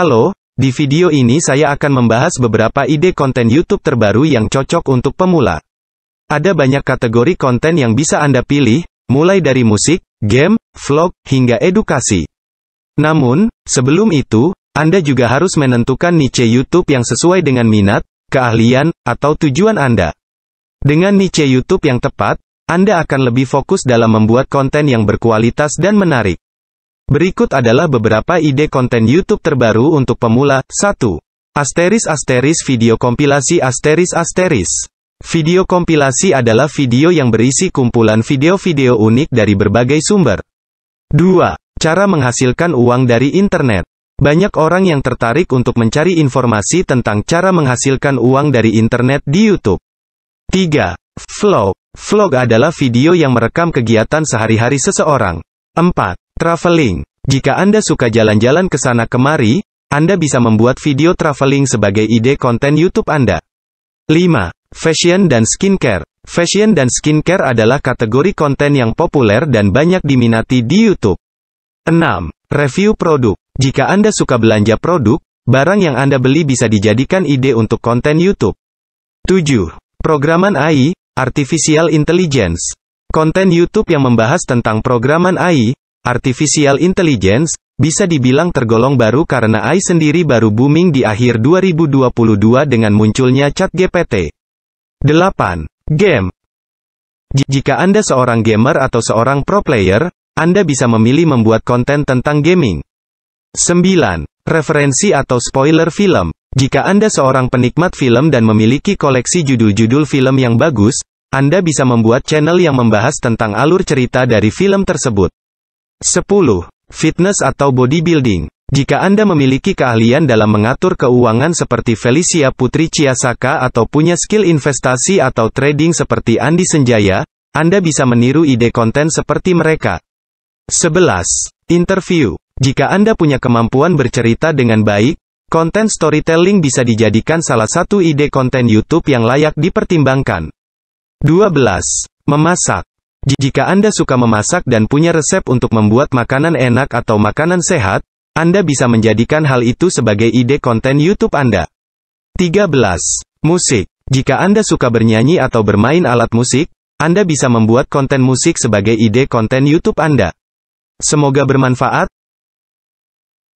Halo, di video ini saya akan membahas beberapa ide konten YouTube terbaru yang cocok untuk pemula. Ada banyak kategori konten yang bisa Anda pilih, mulai dari musik, game, vlog, hingga edukasi. Namun, sebelum itu, Anda juga harus menentukan niche YouTube yang sesuai dengan minat, keahlian, atau tujuan Anda. Dengan niche YouTube yang tepat, Anda akan lebih fokus dalam membuat konten yang berkualitas dan menarik. Berikut adalah beberapa ide konten YouTube terbaru untuk pemula. 1. Asteris asteris video kompilasi asteris asteris. Video kompilasi adalah video yang berisi kumpulan video-video unik dari berbagai sumber. 2. Cara menghasilkan uang dari internet. Banyak orang yang tertarik untuk mencari informasi tentang cara menghasilkan uang dari internet di YouTube. 3. Vlog. Vlog adalah video yang merekam kegiatan sehari-hari seseorang. 4. Traveling Jika Anda suka jalan-jalan ke sana kemari, Anda bisa membuat video traveling sebagai ide konten YouTube Anda. 5. Fashion dan Skincare Fashion dan skincare adalah kategori konten yang populer dan banyak diminati di YouTube. 6. Review produk Jika Anda suka belanja produk, barang yang Anda beli bisa dijadikan ide untuk konten YouTube. 7. Programan AI, Artificial Intelligence Konten YouTube yang membahas tentang programan AI, Artificial Intelligence, bisa dibilang tergolong baru karena AI sendiri baru booming di akhir 2022 dengan munculnya ChatGPT. 8. Game Jika Anda seorang gamer atau seorang pro player, Anda bisa memilih membuat konten tentang gaming. 9. Referensi atau spoiler film Jika Anda seorang penikmat film dan memiliki koleksi judul-judul film yang bagus, Anda bisa membuat channel yang membahas tentang alur cerita dari film tersebut. 10. Fitness atau bodybuilding. Jika Anda memiliki keahlian dalam mengatur keuangan seperti Felicia Putri Ciasaka atau punya skill investasi atau trading seperti Andi Senjaya, Anda bisa meniru ide konten seperti mereka. 11. Interview. Jika Anda punya kemampuan bercerita dengan baik, konten storytelling bisa dijadikan salah satu ide konten YouTube yang layak dipertimbangkan. 12. Memasak. Jika Anda suka memasak dan punya resep untuk membuat makanan enak atau makanan sehat, Anda bisa menjadikan hal itu sebagai ide konten YouTube Anda. 13. Musik. Jika Anda suka bernyanyi atau bermain alat musik, Anda bisa membuat konten musik sebagai ide konten YouTube Anda. Semoga bermanfaat,